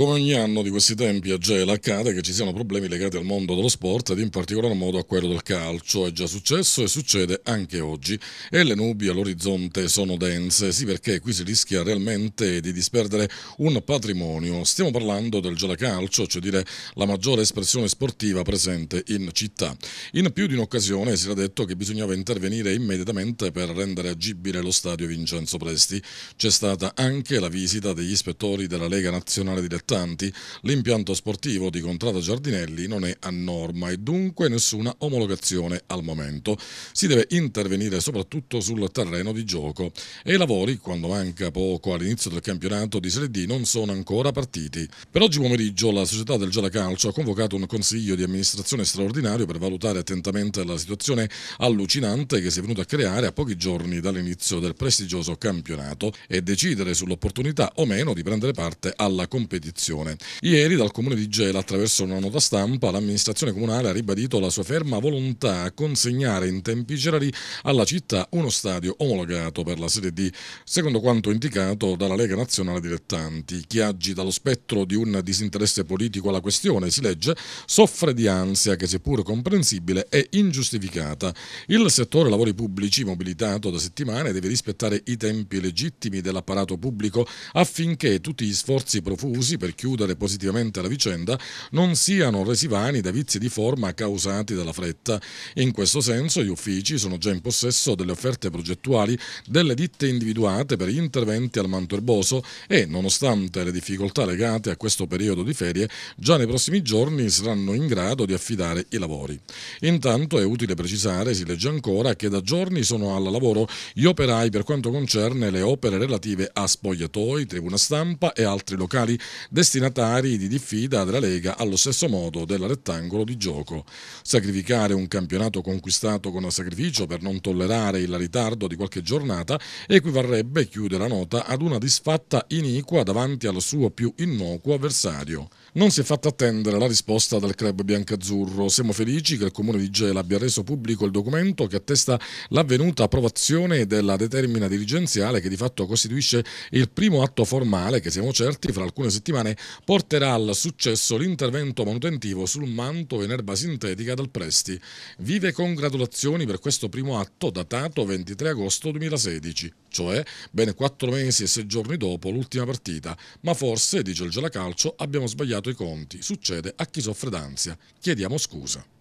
Come ogni anno di questi tempi a Gela accade che ci siano problemi legati al mondo dello sport ed in particolar modo a quello del calcio. È già successo e succede anche oggi e le nubi all'orizzonte sono dense, sì perché qui si rischia realmente di disperdere un patrimonio. Stiamo parlando del Gela Calcio, cioè dire la maggiore espressione sportiva presente in città. In più di un'occasione si era detto che bisognava intervenire immediatamente per rendere agibile lo stadio Vincenzo Presti. C'è stata anche la visita degli ispettori della Lega Nazionale Direttore importanti, l'impianto sportivo di Contrada Giardinelli non è a norma e dunque nessuna omologazione al momento. Si deve intervenire soprattutto sul terreno di gioco e i lavori, quando manca poco all'inizio del campionato di Serie D, non sono ancora partiti. Per oggi pomeriggio la società del Calcio ha convocato un consiglio di amministrazione straordinario per valutare attentamente la situazione allucinante che si è venuta a creare a pochi giorni dall'inizio del prestigioso campionato e decidere sull'opportunità o meno di prendere parte alla competizione situazione. Ieri dal comune di Gela attraverso una nota stampa l'amministrazione comunale ha ribadito la sua ferma volontà a consegnare in tempi cerari alla città uno stadio omologato per la sede D, secondo quanto indicato dalla Lega Nazionale Dilettanti. Chi agita lo spettro di un disinteresse politico alla questione, si legge, soffre di ansia che seppur comprensibile è ingiustificata. Il settore lavori pubblici mobilitato da settimane deve rispettare i tempi legittimi dell'apparato pubblico affinché tutti gli sforzi profusi per chiudere positivamente la vicenda non siano resi vani da vizi di forma causati dalla fretta. In questo senso gli uffici sono già in possesso delle offerte progettuali delle ditte individuate per gli interventi al manto erboso e, nonostante le difficoltà legate a questo periodo di ferie, già nei prossimi giorni saranno in grado di affidare i lavori. Intanto è utile precisare, si legge ancora, che da giorni sono al lavoro gli operai per quanto concerne le opere relative a spogliatoi, tribuna stampa e altri locali destinatari di diffida della Lega allo stesso modo del rettangolo di gioco. Sacrificare un campionato conquistato con sacrificio per non tollerare il ritardo di qualche giornata equivarrebbe, chiude la nota, ad una disfatta iniqua davanti al suo più innocuo avversario. Non si è fatta attendere la risposta del club biancazzurro. Siamo felici che il comune di Gela abbia reso pubblico il documento che attesta l'avvenuta approvazione della determina dirigenziale che di fatto costituisce il primo atto formale che siamo certi fra alcune settimane settimane porterà al successo l'intervento manutentivo sul manto in erba sintetica dal Presti. Vive congratulazioni per questo primo atto datato 23 agosto 2016, cioè ben quattro mesi e sei giorni dopo l'ultima partita, ma forse, dice il Gelacalcio, abbiamo sbagliato i conti, succede a chi soffre d'ansia. Chiediamo scusa.